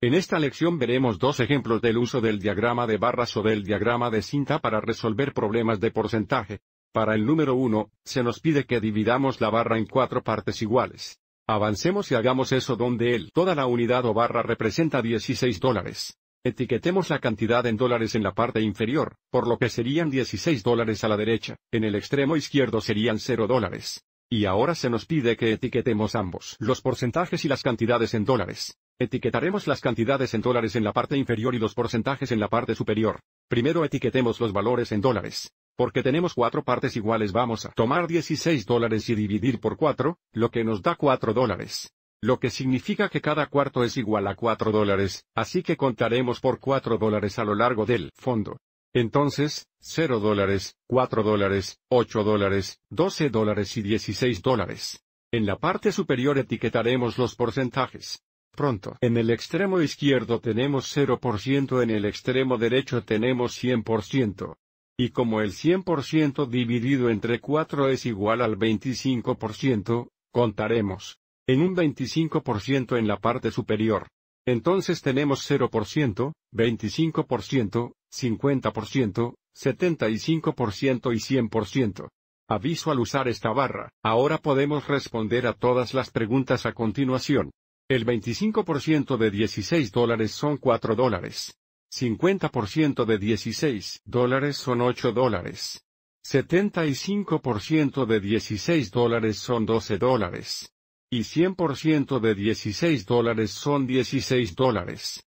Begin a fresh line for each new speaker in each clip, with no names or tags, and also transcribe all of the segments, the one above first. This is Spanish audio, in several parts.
En esta lección veremos dos ejemplos del uso del diagrama de barras o del diagrama de cinta para resolver problemas de porcentaje. Para el número 1, se nos pide que dividamos la barra en cuatro partes iguales. Avancemos y hagamos eso donde el toda la unidad o barra representa 16 dólares. Etiquetemos la cantidad en dólares en la parte inferior, por lo que serían 16 dólares a la derecha, en el extremo izquierdo serían 0 dólares. Y ahora se nos pide que etiquetemos ambos los porcentajes y las cantidades en dólares. Etiquetaremos las cantidades en dólares en la parte inferior y los porcentajes en la parte superior. Primero etiquetemos los valores en dólares. Porque tenemos cuatro partes iguales vamos a tomar 16 dólares y dividir por 4, lo que nos da 4 dólares. Lo que significa que cada cuarto es igual a 4 dólares, así que contaremos por 4 dólares a lo largo del fondo. Entonces, 0 dólares, 4 dólares, 8 dólares, 12 dólares y 16 dólares. En la parte superior etiquetaremos los porcentajes pronto. En el extremo izquierdo tenemos 0%, en el extremo derecho tenemos 100%. Y como el 100% dividido entre 4 es igual al 25%, contaremos. En un 25% en la parte superior. Entonces tenemos 0%, 25%, 50%, 75% y 100%. Aviso al usar esta barra. Ahora podemos responder a todas las preguntas a continuación. El 25% de 16 dólares son 4 dólares. 50% de 16 dólares son 8 dólares. 75% de 16 dólares son 12 dólares. Y 100% de 16 dólares son 16 dólares.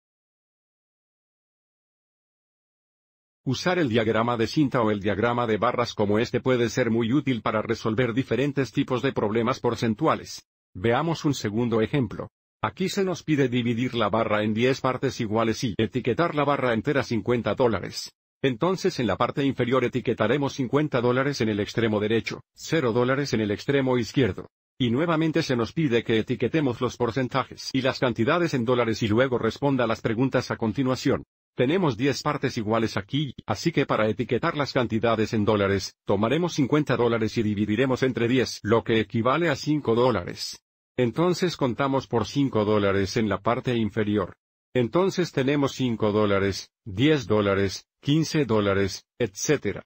Usar el diagrama de cinta o el diagrama de barras como este puede ser muy útil para resolver diferentes tipos de problemas porcentuales. Veamos un segundo ejemplo. Aquí se nos pide dividir la barra en 10 partes iguales y etiquetar la barra entera 50 dólares. Entonces en la parte inferior etiquetaremos 50 dólares en el extremo derecho, 0 dólares en el extremo izquierdo. Y nuevamente se nos pide que etiquetemos los porcentajes y las cantidades en dólares y luego responda las preguntas a continuación. Tenemos 10 partes iguales aquí, así que para etiquetar las cantidades en dólares, tomaremos 50 dólares y dividiremos entre 10, lo que equivale a 5 dólares. Entonces contamos por 5 dólares en la parte inferior. Entonces tenemos 5 dólares, 10 dólares, 15 dólares, etc.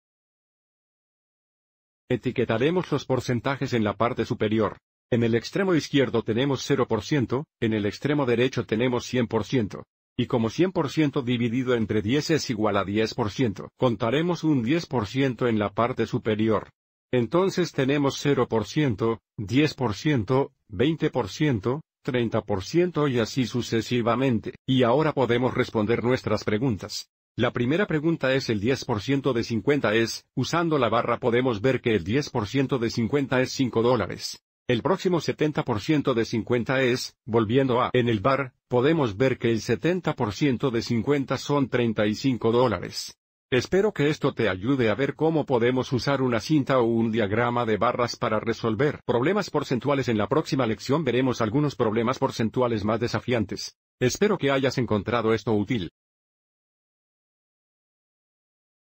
Etiquetaremos los porcentajes en la parte superior. En el extremo izquierdo tenemos 0%, en el extremo derecho tenemos 100%. Y como 100% dividido entre 10 es igual a 10%, contaremos un 10% en la parte superior. Entonces tenemos 0%, 10%, 20%, 30% y así sucesivamente, y ahora podemos responder nuestras preguntas. La primera pregunta es el 10% de 50 es, usando la barra podemos ver que el 10% de 50 es 5 dólares. El próximo 70% de 50 es, volviendo a en el bar, podemos ver que el 70% de 50 son 35 dólares. Espero que esto te ayude a ver cómo podemos usar una cinta o un diagrama de barras para resolver problemas porcentuales. En la próxima lección veremos algunos problemas porcentuales más desafiantes. Espero que hayas encontrado esto útil.